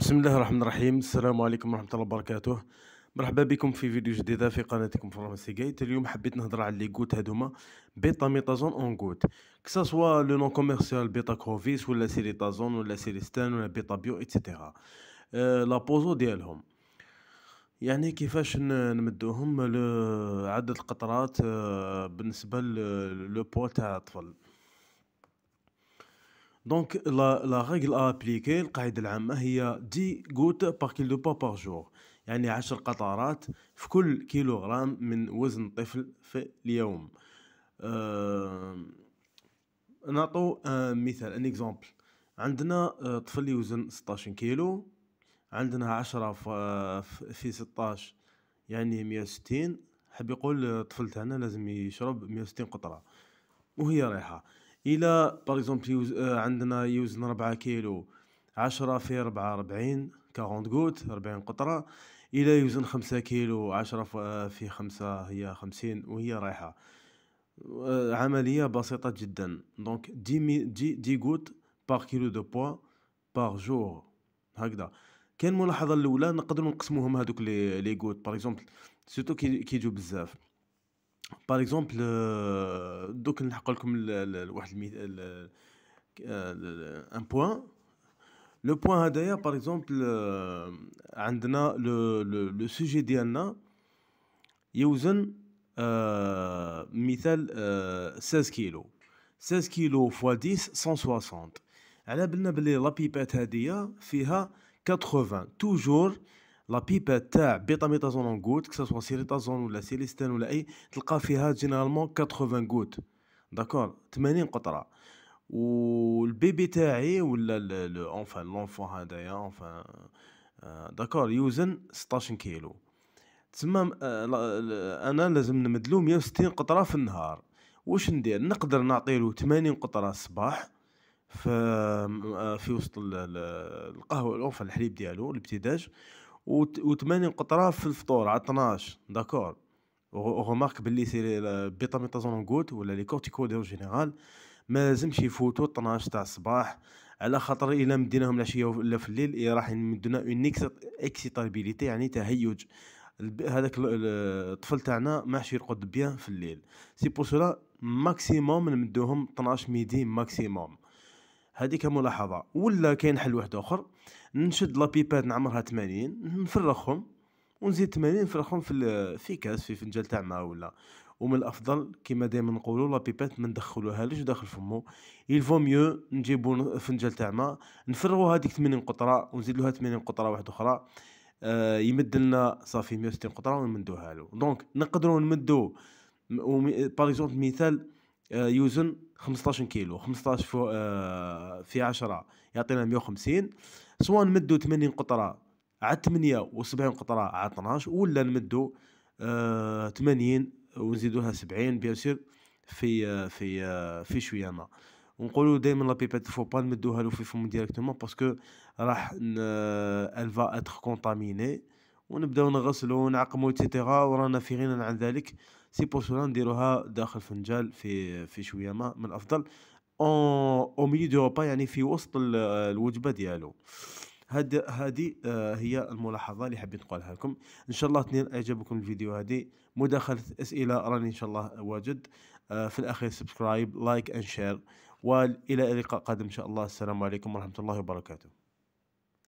بسم الله الرحمن الرحيم السلام عليكم ورحمه الله وبركاته مرحبا بكم في فيديو جديده في قناتكم فارماسي جايت اليوم حبيت نهضر على لي غوت هادوما بيتا ميتازون اون غوت سوا لو نون كوميرسيال بيتا كروفيس ولا سيريتازون ولا سيريستان ولا بيتا بيو ايتترا لا لابوزو ديالهم يعني كيفاش نمدوهم عدد القطرات بالنسبه لو بو تاع الطفل دونك لا لا ريغل ابليكي القاعده العامه هي دي غوت بار كيلو با بار جور يعني 10 قطرات في كل كيلوغرام من وزن طفل في اليوم أه... نعطو مثال ان اكزومبل عندنا طفل يوزن 16 كيلو عندنا 10 في 16 يعني 160 حاب يقول الطفل تاعنا لازم يشرب 160 قطرة وهي رايحة الى باغ اكزومبل يوز... آه، عندنا يوزن 4 كيلو 10 في 4 40 40 قوت 40 قطره الى يوزن 5 كيلو 10 آه، في 5 هي 50 وهي رايحه آه، عمليه بسيطه جدا دونك 10 مي... دي دي غوت باغ كيلو دو بوا باغ جور هكذا كان الملاحظه الاولى نقدروا نقسموهم هذوك لي لي غوت باغ اكزومبل سيرتو كي كيجو بزاف باغ اكزومبل دوك نحقق لكم واحد المثال ان بوان لو بوان هذايا باغ اكزومبل عندنا لو لو سوجي ديالنا يوزن مثال 16 كيلو 16 كيلو فوا 10 160 على بالنا بلي لابيبات هادية فيها 80 توجور لا بيبا تاع بيتاميتازون اون غوت سوا سيريتازون ولا سيليستان ولا اي تلقى فيها جينيرالمون 80 غوت داكور 80 قطره والبيبي تاعي ولا لو اونفان لونفو هذايا اونفان داكور يوزن 16 كيلو تسمى آه، انا لازم نمدلو 160 قطره في النهار واش ندير نقدر نعطيلو 80 قطره الصباح في آه، في وسط القهوه اونفان الحليب ديالو الابتداج و 8 قطره في الفطور على 12 داكور وغمارك بلي سي بيتاميتازون غوت ولا لي كورتيكو اون جينيرال ما لازمش يفوتوا 12 تاع الصباح على خاطر الا مديناهم العشيه ولا في الليل راح يمدونا اون اكسيتابيليتي يعني تهيج هذاك الطفل تاعنا ماحش يرقد بيان في الليل سي بور سولا ماكسيموم نمدوهم 12 ميدي ماكسيموم هذيك ملاحظه ولا كاين حل واحد اخر نشد لا بيبات نعمرها 80 نفرخهم ونزيد 80 نفرخهم في في كاس في فنجان تاع ماء ولا ومن الافضل كما دائما نقولوا لا بيبات ما ندخلوهالوش داخل فمو يلفو ميو نجيبو فنجان تاع ماء نفرغوا هذيك 80 قطره ونزيد لها 80 قطره واحده اخرى آه، يمد لنا صافي 160 قطره ونمدوها له دونك نقدروا نمدوا باغ اكزومبل مثال آه، يوزن 15 كيلو 15 فو آه، في 10 يعطينا 150 سواء نمدو 80 قطره على 8 و70 قطره على 12 ولا نمدو 80 آه، ونزيدوها 70 بيان سور في في في شويه ما ونقولوا دائما لا بيبات فو با نمدوها له في فم ديريكتومون باسكو راح الفا اتر كونتاميني ونبداو نغسلو ونعقمو ايتترا ورانا في غنى عن ذلك سي بور سولا نديروها داخل فنجال في في شويه ما من الافضل او ميلي دو روبا يعني في وسط الوجبه ديالو هاد هادي آه، هي الملاحظه اللي حبيت نقولها لكم ان شاء الله تنير اعجابكم الفيديو هادي مداخله اسئله راني ان شاء الله واجد آه، في الاخير سبسكرايب لايك اند شير والى اللقاء قادم ان شاء الله السلام عليكم ورحمه الله وبركاته